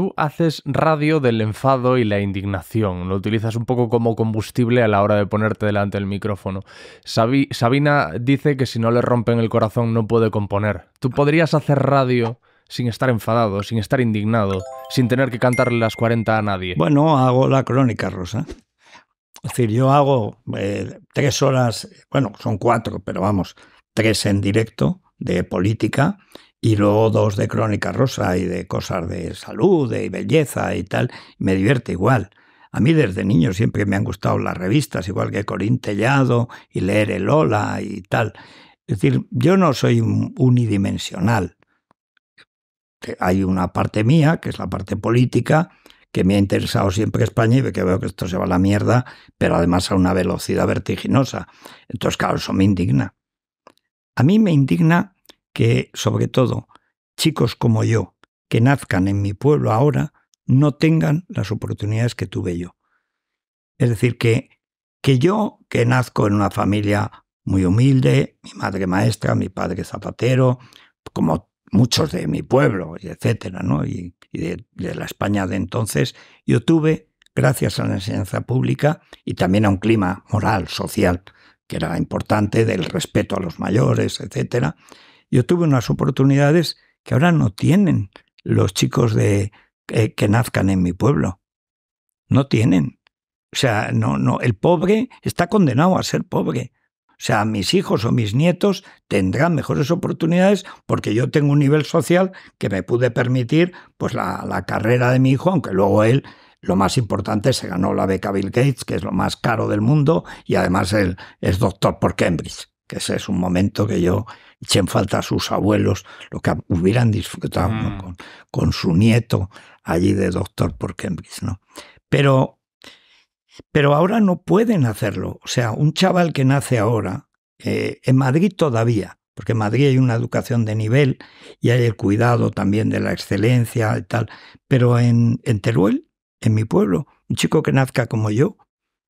tú haces radio del enfado y la indignación, lo utilizas un poco como combustible a la hora de ponerte delante del micrófono. Sabina dice que si no le rompen el corazón no puede componer. Tú podrías hacer radio sin estar enfadado, sin estar indignado, sin tener que cantarle las 40 a nadie. Bueno, hago la crónica, Rosa. Es decir, yo hago eh, tres horas, bueno, son cuatro, pero vamos, tres en directo de política y luego dos de Crónica Rosa y de cosas de salud, y belleza y tal, me divierte igual. A mí desde niño siempre me han gustado las revistas, igual que Corín Tellado y leer El Ola y tal. Es decir, yo no soy unidimensional. Eh, hay una parte mía, que es la parte política, que me ha interesado siempre España y que veo que esto se va a la mierda, pero además a una velocidad vertiginosa. Entonces, claro, eso me indigna. A mí me indigna que, sobre todo, chicos como yo, que nazcan en mi pueblo ahora, no tengan las oportunidades que tuve yo. Es decir, que, que yo, que nazco en una familia muy humilde, mi madre maestra, mi padre zapatero, como muchos de mi pueblo, etcétera, ¿no? y, de, la España de entonces, yo tuve, gracias a la enseñanza pública y también a un clima moral, social, que era importante, del respeto a los mayores, etcétera, yo tuve unas oportunidades que ahora no tienen los chicos de, eh, que nazcan en mi pueblo. No tienen. O sea, no, no, el pobre está condenado a ser pobre. O sea, mis hijos o mis nietos tendrán mejores oportunidades porque yo tengo un nivel social que me pude permitir pues la, la, carrera de mi hijo, aunque luego él, lo más importante, se ganó la beca Bill Gates, que es lo más caro del mundo, y además él es doctor por Cambridge que ese es un momento que yo eché en falta a sus abuelos, lo que hubieran disfrutado mm. con, su nieto allí de doctor por Cambridge, ¿no? Pero, pero ahora no pueden hacerlo. O sea, un chaval que nace ahora, en Madrid todavía, porque en Madrid hay una educación de nivel y hay el cuidado también de la excelencia y tal, pero en, en Teruel, en mi pueblo, un chico que nazca como yo,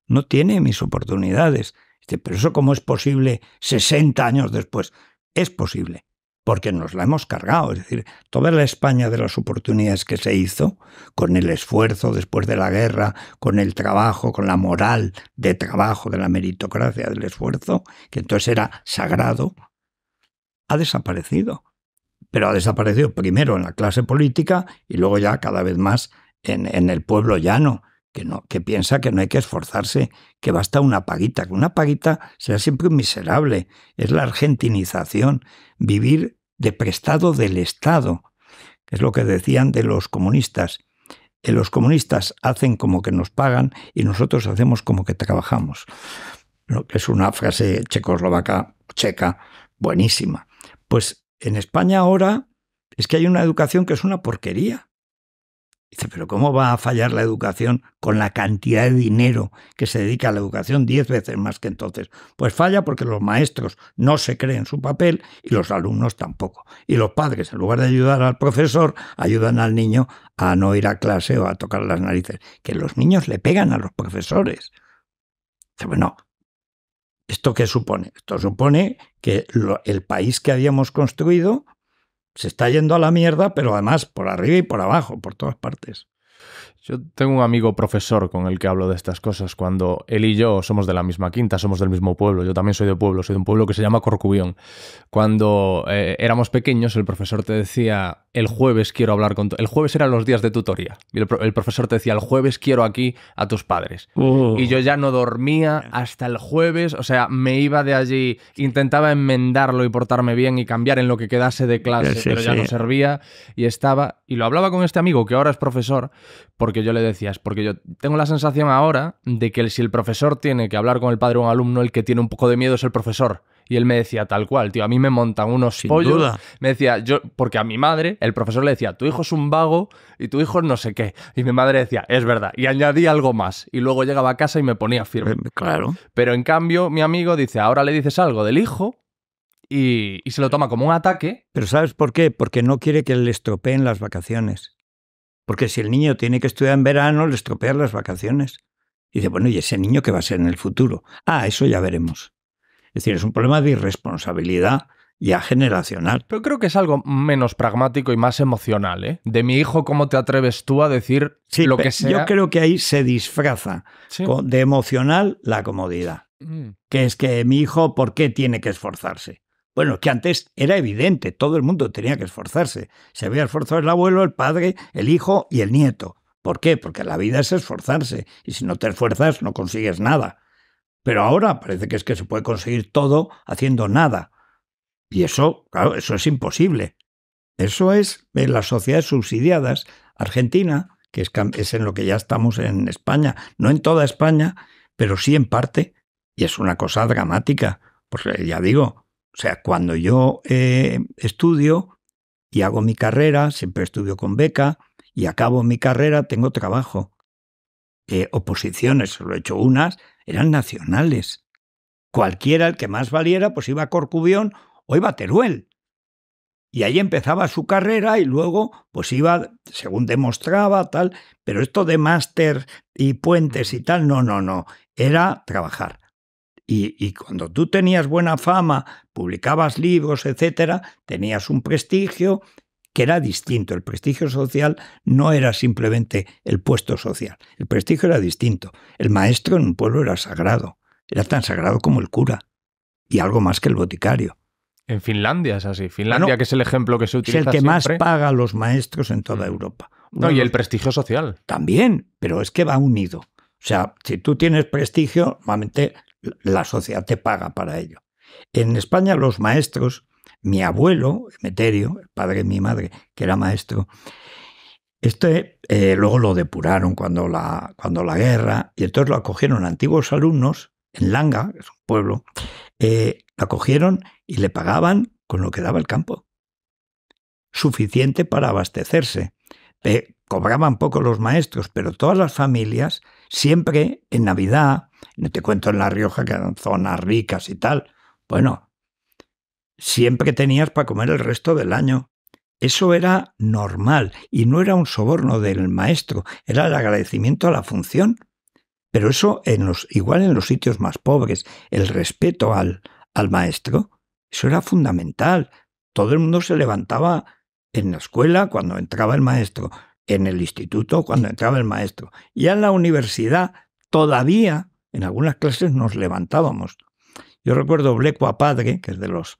no tiene mis oportunidades pero eso cómo es posible 60 años después. Es posible, porque nos la hemos cargado. Es decir, toda la España de las oportunidades que se hizo, con el esfuerzo después de la guerra, con el trabajo, con la moral de trabajo, de la meritocracia, del esfuerzo, que entonces era sagrado, ha desaparecido. Pero ha desaparecido primero en la clase política y luego ya cada vez más en, en el pueblo llano que, no, que piensa que no hay que esforzarse, que basta una paguita, que una paguita será siempre un miserable. Es la argentinización, vivir de prestado del Estado, que es lo que decían de los comunistas. Eh, los comunistas hacen como que nos pagan y nosotros hacemos como que trabajamos. Lo que es una frase checoslovaca, checa, buenísima. Pues en España ahora es que hay una educación que es una porquería. Dice, pero ¿cómo va a fallar la educación con la cantidad de dinero que se dedica a la educación? Diez veces más que entonces. Pues falla porque los maestros no se creen su papel y los alumnos tampoco. Y los padres, en lugar de ayudar al profesor, ayudan al niño a no ir a clase o a tocar las narices. Que los niños le pegan a los profesores. Dice, bueno, ¿esto qué supone? Esto supone que el país que habíamos construido se está yendo a la mierda, pero además por arriba y por abajo, por todas partes. Yo tengo un amigo profesor con el que hablo de estas cosas. Cuando él y yo somos de la misma quinta, somos del mismo pueblo. Yo también soy de pueblo, soy de un pueblo que se llama Corcubión. Cuando eh, éramos pequeños, el profesor te decía, el jueves quiero hablar con... El jueves eran los días de tutoría. Y el, profesor te decía, el jueves quiero aquí a tus padres. Uh. Y yo ya no dormía hasta el jueves. O sea, me iba de allí, intentaba enmendarlo y portarme bien y cambiar en lo que quedase de clase, pero ya no servía. Y estaba... Y lo hablaba con este amigo que ahora es profesor porque yo le decía, es porque yo tengo la sensación ahora de que si el profesor tiene que hablar con el padre o un alumno, el que tiene un poco de miedo es el profesor. Y él me decía, tal cual, tío, a mí me montan unos Sin Duda. Me decía, yo, porque a mi madre, el profesor le decía, tu hijo es un vago y tu hijo no sé qué. Y mi madre decía, es verdad. Y añadí algo más. Y luego llegaba a casa y me ponía firme. Eh, claro. Pero en cambio, mi amigo dice, ahora le dices algo del hijo y, y se lo toma como un ataque. Pero ¿sabes por qué? Porque no quiere que le estropeen las vacaciones. Porque si el niño tiene que estudiar en verano, le estropean las vacaciones. Y dice, bueno, ¿y ese niño qué va a ser en el futuro? Ah, eso ya veremos. Es decir, es un problema de irresponsabilidad ya generacional. Pero creo que es algo menos pragmático y más emocional, ¿eh? De mi hijo, ¿cómo te atreves tú a decir lo que sea? Yo creo que ahí se disfraza de emocional la comodidad. Mm. Que es que mi hijo, ¿por qué tiene que esforzarse? Bueno, que antes era evidente, todo el mundo tenía que esforzarse. Se había esforzado el abuelo, el padre, el hijo y el nieto. ¿Por qué? Porque la vida es esforzarse, y si no te esfuerzas no consigues nada. Pero ahora parece que es que se puede conseguir todo haciendo nada. Y eso, claro, eso es imposible. Eso es en las sociedades subsidiadas. Argentina, que es, es en lo que ya estamos en España, no en toda España, pero sí en parte, y es una cosa dramática, porque eh, ya digo, o sea, cuando yo eh, estudio y hago mi carrera, siempre estudio con beca, y acabo mi carrera, tengo trabajo. Eh, oposiciones, solo he hecho unas, eran nacionales. Cualquiera, el que más valiera, pues iba a Corcubión o iba a Teruel. Y ahí empezaba su carrera y luego, pues iba, según demostraba, tal. Pero esto de máster y puentes y tal, no, no, no. Era trabajar. Y, cuando tú tenías buena fama, publicabas libros, etcétera, tenías un prestigio que era distinto. El prestigio social no era simplemente el puesto social. El prestigio era distinto. El maestro en un pueblo era sagrado. Era tan sagrado como el cura. Y algo más que el boticario. En Finlandia es así. Finlandia, que es el ejemplo que se utiliza. Es el que más paga a los maestros en toda mm. Europa. no, y el prestigio social. También, pero es que va unido. O sea, si tú tienes prestigio, normalmente la sociedad te paga para ello. En España los maestros, mi abuelo, Emeterio, el padre de mi madre, que era maestro, este eh, luego lo depuraron cuando la, cuando la guerra, y entonces lo acogieron antiguos alumnos en Langa, que es un pueblo, eh, lo acogieron y le pagaban con lo que daba el campo. Suficiente para abastecerse cobraban poco los maestros, pero todas las familias, siempre en Navidad, no te cuento en La Rioja que eran zonas ricas y tal, bueno, siempre tenías para comer el resto del año. Eso era normal y no era un soborno del maestro, era el agradecimiento a la función. Pero eso en los, igual en los sitios más pobres, el respeto al, al maestro, eso era fundamental. Todo el mundo se levantaba en la escuela cuando entraba el maestro, en el instituto cuando entraba el maestro. Y en la universidad todavía en algunas clases nos levantábamos. Yo recuerdo Blecua Padre, que es de los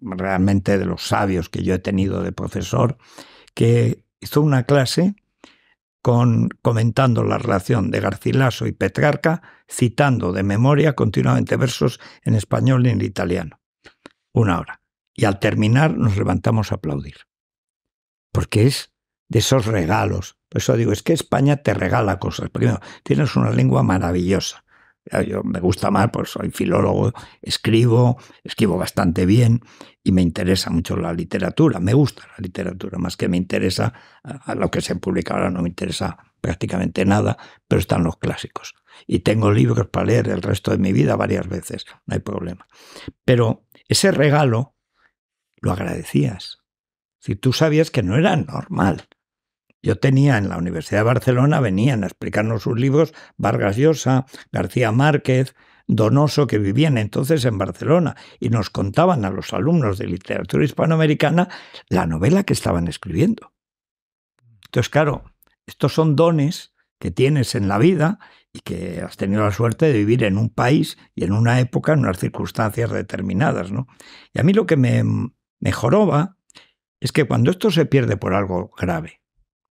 realmente de los sabios que yo he tenido de profesor, que hizo una clase con, comentando la relación de Garcilaso y Petrarca, citando de memoria continuamente versos en español y en italiano. Una hora. Y al terminar nos levantamos a aplaudir porque es de esos regalos. Por eso digo, es que España te regala cosas. Primero, tienes una lengua maravillosa. Yo me gusta más, pues soy filólogo, escribo, escribo bastante bien y me interesa mucho la literatura. Me gusta la literatura, más que me interesa a lo que se publica ahora, no me interesa prácticamente nada, pero están los clásicos. Y tengo libros para leer el resto de mi vida varias veces, no hay problema. Pero ese regalo lo agradecías si tú sabías que no era normal. Yo tenía en la Universidad de Barcelona, venían a explicarnos sus libros Vargas Llosa, García Márquez, Donoso, que vivían entonces en Barcelona, y nos contaban a los alumnos de literatura hispanoamericana la novela que estaban escribiendo. Entonces, claro, estos son dones que tienes en la vida y que has tenido la suerte de vivir en un país y en una época, en unas circunstancias determinadas. ¿no? Y a mí lo que me mejoraba es que cuando esto se pierde por algo grave,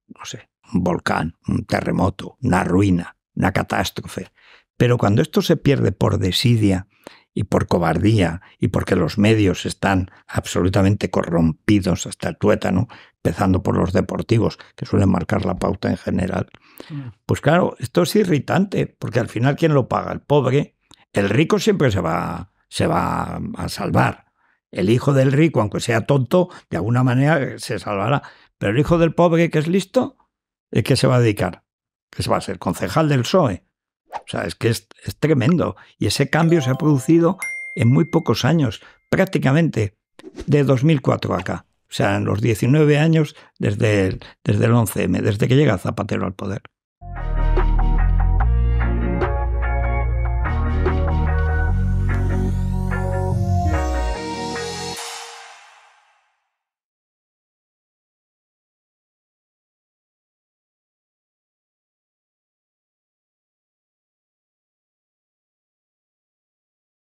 no sé, un volcán, un terremoto, una ruina, una catástrofe, pero cuando esto se pierde por desidia y por cobardía y porque los medios están absolutamente corrompidos hasta el tuétano, empezando por los deportivos, que suelen marcar la pauta en general, mm. pues claro, esto es irritante, porque al final ¿quién lo paga? El pobre. El rico siempre se va, se va a salvar, el hijo del rico, aunque sea tonto, de alguna manera eh, se salvará. Pero el hijo del pobre, que es listo, es qué se va a dedicar? que se va a ser? ¿Concejal del PSOE? O sea, es que es, tremendo. Y ese cambio se ha producido en muy pocos años, prácticamente de 2004 acá. O sea, en los 19 años desde el, desde el 11M, desde que llega Zapatero al poder.